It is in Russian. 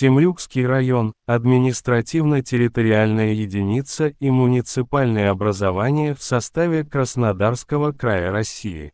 Темрюкский район – административно-территориальная единица и муниципальное образование в составе Краснодарского края России.